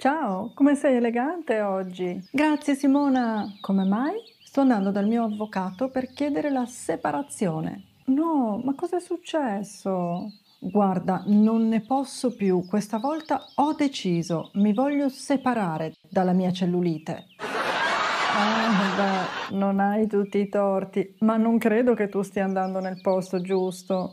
Ciao, come sei elegante oggi? Grazie Simona. Come mai? Sto andando dal mio avvocato per chiedere la separazione. No, ma cosa è successo? Guarda, non ne posso più. Questa volta ho deciso, mi voglio separare dalla mia cellulite. Ah, beh, non hai tutti i torti, ma non credo che tu stia andando nel posto giusto.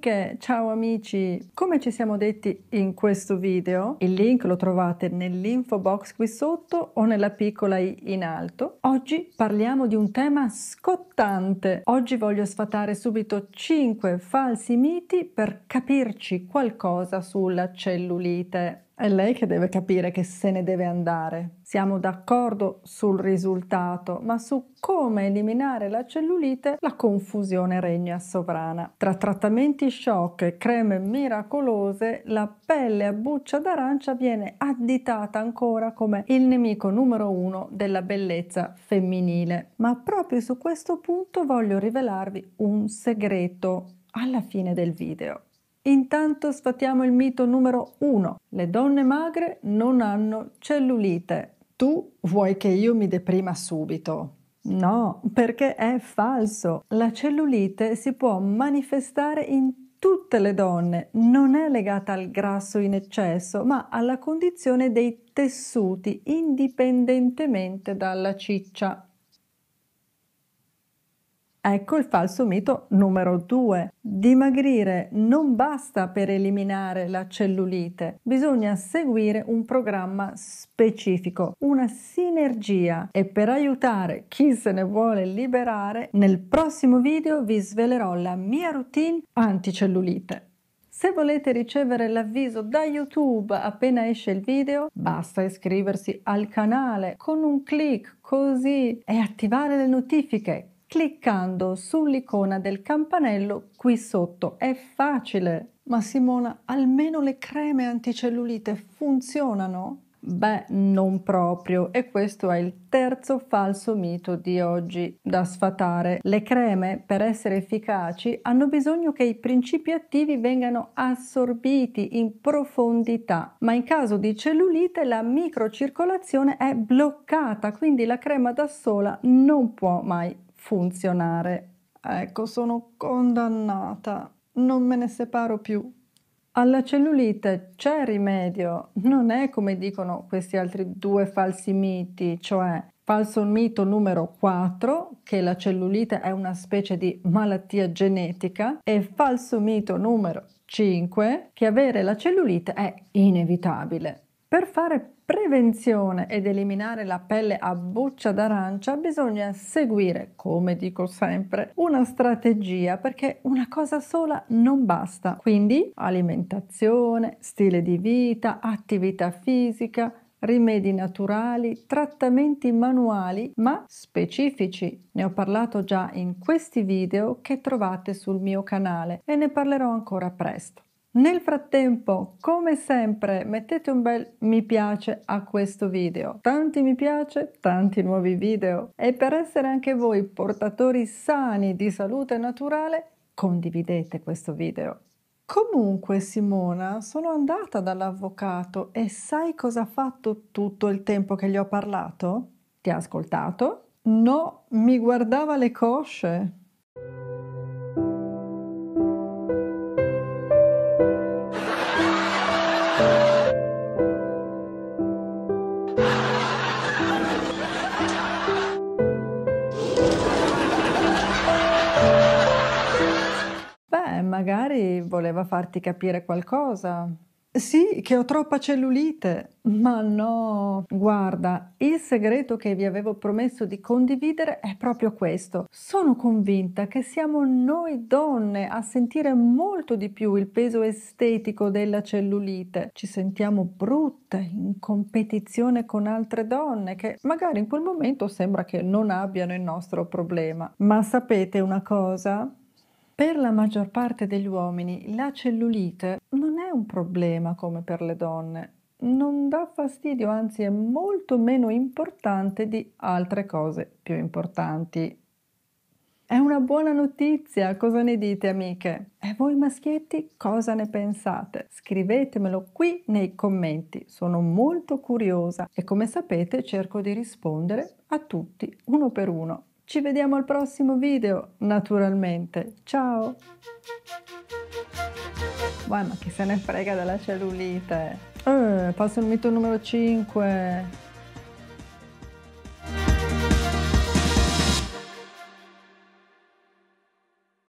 amiche, ciao amici! Come ci siamo detti in questo video, il link lo trovate nell'info box qui sotto o nella piccola i in alto. Oggi parliamo di un tema scottante. Oggi voglio sfatare subito 5 falsi miti per capirci qualcosa sulla cellulite. È lei che deve capire che se ne deve andare. Siamo d'accordo sul risultato, ma su come eliminare la cellulite la confusione regna sovrana. Tra trattamenti shock e creme miracolose, la pelle a buccia d'arancia viene additata ancora come il nemico numero uno della bellezza femminile. Ma proprio su questo punto voglio rivelarvi un segreto alla fine del video. Intanto sfatiamo il mito numero 1. Le donne magre non hanno cellulite. Tu vuoi che io mi deprima subito? No, perché è falso. La cellulite si può manifestare in tutte le donne, non è legata al grasso in eccesso, ma alla condizione dei tessuti indipendentemente dalla ciccia. Ecco il falso mito numero 2. Dimagrire non basta per eliminare la cellulite, bisogna seguire un programma specifico, una sinergia e per aiutare chi se ne vuole liberare, nel prossimo video vi svelerò la mia routine anticellulite. Se volete ricevere l'avviso da YouTube appena esce il video, basta iscriversi al canale con un clic così e attivare le notifiche cliccando sull'icona del campanello qui sotto. È facile! Ma Simona, almeno le creme anticellulite funzionano? Beh, non proprio e questo è il terzo falso mito di oggi da sfatare. Le creme, per essere efficaci, hanno bisogno che i principi attivi vengano assorbiti in profondità, ma in caso di cellulite la microcircolazione è bloccata, quindi la crema da sola non può mai funzionare. Ecco, sono condannata, non me ne separo più. Alla cellulite c'è rimedio, non è come dicono questi altri due falsi miti, cioè falso mito numero 4 che la cellulite è una specie di malattia genetica e falso mito numero 5 che avere la cellulite è inevitabile. Per fare prevenzione ed eliminare la pelle a buccia d'arancia bisogna seguire, come dico sempre, una strategia perché una cosa sola non basta. Quindi alimentazione, stile di vita, attività fisica, rimedi naturali, trattamenti manuali ma specifici. Ne ho parlato già in questi video che trovate sul mio canale e ne parlerò ancora presto. Nel frattempo, come sempre, mettete un bel mi piace a questo video. Tanti mi piace, tanti nuovi video. E per essere anche voi portatori sani di salute naturale, condividete questo video. Comunque Simona, sono andata dall'avvocato e sai cosa ha fatto tutto il tempo che gli ho parlato? Ti ha ascoltato? No, mi guardava le cosce. magari voleva farti capire qualcosa. Sì, che ho troppa cellulite, ma no. Guarda, il segreto che vi avevo promesso di condividere è proprio questo. Sono convinta che siamo noi donne a sentire molto di più il peso estetico della cellulite. Ci sentiamo brutte, in competizione con altre donne che magari in quel momento sembra che non abbiano il nostro problema. Ma sapete una cosa? Per la maggior parte degli uomini la cellulite non è un problema come per le donne, non dà fastidio, anzi è molto meno importante di altre cose più importanti. È una buona notizia, cosa ne dite amiche? E voi maschietti cosa ne pensate? Scrivetemelo qui nei commenti, sono molto curiosa e come sapete cerco di rispondere a tutti uno per uno. Ci vediamo al prossimo video, naturalmente. Ciao! Vai, ma chi se ne frega della cellulite? Eh, passo il mito numero 5.